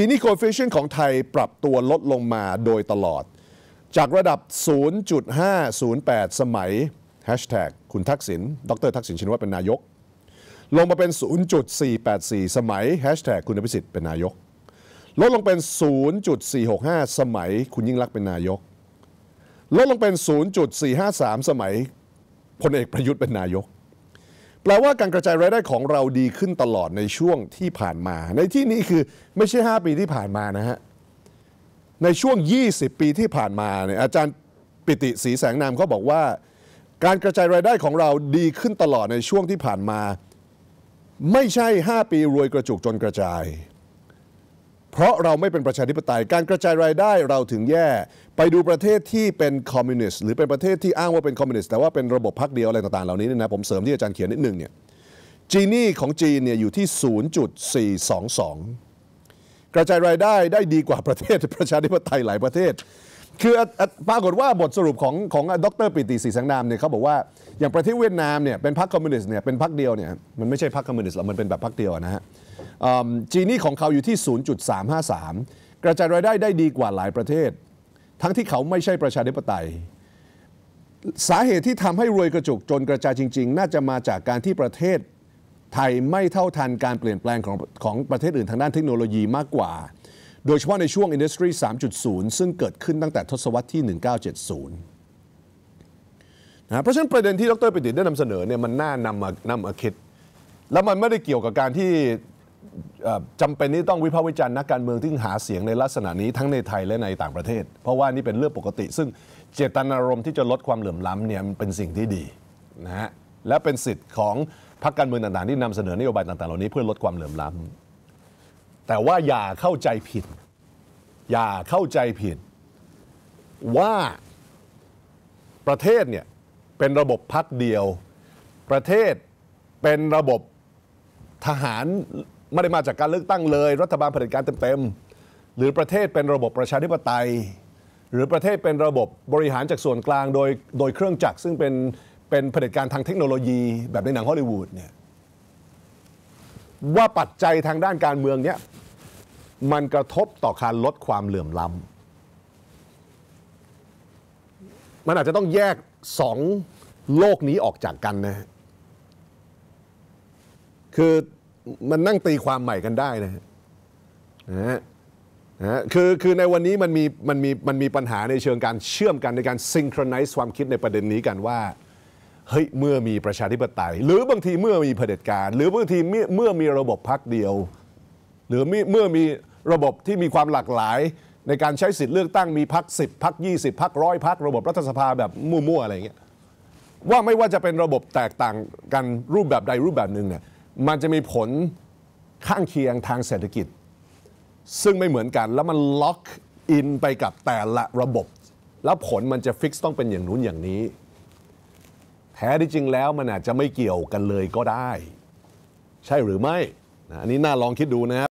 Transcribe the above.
จีนี่โคเฟชชั่นของไทยปรับตัวลดลงมาโดยตลอด จากระดับ 0.508 สมัย คุณทักษิณ ดรทักษิณชินวัตรเป็นนายก ลงมาเป็น 0.484 สมัย คุณอภิสิทธิ์เป็นนายก ลดลงเป็น 0.465 สมัย คุณยิ่งลักษณ์เป็นนายก ลดลงเป็น 0.453 สมัย พลเอกประยุทธ์เป็นนายกแปลว่าการกระจายรายได้ของเราดีขึ้นตลอดในช่วงที่ผ่านมา ในที่นี้คือไม่ใช่ 5 ปีที่ผ่านมานะฮะในช่วง 20 ปีที่ผ่านมาเนี่ยอาจารย์ปิติศรีแสงนามเขาบอกว่า การกระจายรายได้ของเราดีขึ้นตลอดในช่วงที่ผ่านมา ไม่ใช่ 5 ปีรวยกระจุกจนกระจายเพราะเราไม่เป็นประชาธิปไตยการกระจายรายได้เราถึงแย่ไปดูประเทศที่เป็นคอมมิวนิสต์หรือเป็นประเทศที่อ้างว่าเป็นคอมมิวนิสต์แต่ว่าเป็นระบบพักเดียวอะไรต่างๆเหล่านี้เนี่ยนะผมเสริมที่อาจารย์เขียนนิดนึงเนี่ยจีนี่ของจีนเนี่ยอยู่ที่ 0.422 กระจายรายได้ได้ดีกว่าประเทศประชาธิปไตยหลายประเทศ คือปรากฏว่าบทสรุปของของดรปิติศรีสังนามเนี่ยเขาบอกว่าอย่างประเทศเวียดนามเนี่ยเป็นพรรคคอมมิวนิสต์เนี่ยเป็นพรรคเดียวเนี่ยมันไม่ใช่พรรคคอมมิวนิสต์หรอกมันเป็นแบบพรรคเดียวนะฮะจีนี่ของเขาอยู่ที่ 0.353 กระจายรายได้ได้ดีกว่าหลายประเทศ ทั้งที่เขาไม่ใช่ประชาธิปไตย สาเหตุที่ทำให้รวยกระจุกจนกระจายจริงๆ น่าจะมาจากการที่ประเทศไทยไม่เท่าทันการเปลี่ยนแปลงของของประเทศอื่นทางด้านเทคโนโลยีมากกว่า โดยเฉพาะในช่วง Industry 3.0 ซึ่งเกิดขึ้นตั้งแต่ทศวรรษที่ 1970 นะเพราะฉะนั้นประเด็นที่ดรปิติได้นำเสนอเนี่ยมันน่านำมานำมาคิด แล้วมันไม่ได้เกี่ยวกับการที่จำเป็นที่ต้องวิพากษ์วิจารณ์นักการเมืองที่หาเสียงในลักษณะนี้ทั้งในไทยและในต่างประเทศ เพราะว่านี่เป็นเรื่องปกติ ซึ่งเจตนารมณ์ที่จะลดความเหลื่อมล้ำเนี่ยมันเป็นสิ่งที่ดีนะฮะและเป็นสิทธิ์ของพรรคการเมืองต่างๆที่นำเสนอนโยบายต่างๆเหล่านี้เพื่อลดความเหลื่อมล้ำ แต่ว่าอย่าเข้าใจผิด อย่าเข้าใจผิดว่าประเทศเนี่ยเป็นระบบพักเดียว ประเทศเป็นระบบทหารไม่ได้มาจากการเลือกตั้งเลยรัฐบาลเผด็จการเต็มๆ หรือประเทศเป็นระบบประชาธิปไตย หรือประเทศเป็นระบบบริหารจากส่วนกลางโดยโดยเครื่องจักรซึ่งเป็นเป็นเผด็จการทางเทคโนโลยีแบบในหนังฮอลลีวูดเนี่ยว่าปัจจัยทางด้านการเมืองเนี่ยมันกระทบต่อการลดความเหลื่อมล้ำมันอาจจะต้องแยกสองโลกนี้ออกจากกันนะคือมันนั่งตีความใหม่กันได้นะะฮะนะคือคือในวันนี้มันมีมันมีมันมีปัญหาในเชิงการเชื่อมกันในการซิงโครไนซ์ความคิดในประเด็นนี้กันว่าเฮ้ย เมื่อมีประชาธิปไตยหรือบางทีเมื่อมีเผด็จการหรือบางทีเมื่อมีระบบพักเดียว หรือเมื่อมีระบบที่มีความหลากหลาย ในการใช้สิทธิ์เลือกตั้งมีพักสิบพักยี่สิบพักร้อยพักระบบรัฐสภาแบบมั่วๆอะไรเงี้ยว่าไม่ว่าจะเป็นระบบแตกต่างกันรูปแบบใดรูปแบบหนึ่งเนี่ยมันจะมีผลข้างเคียงทางเศรษฐกิจ ซึ่งไม่เหมือนกันแล้วมันล็อกอินไปกับแต่ละระบบ แล้วผลมันจะฟิกซ์ต้องเป็นอย่างนู้นอย่างนี้แท้ที่จริงแล้วมันอาจจะไม่เกี่ยวกันเลยก็ได้ ใช่หรือไม่อันนี้น่าลองคิดดูนะครับ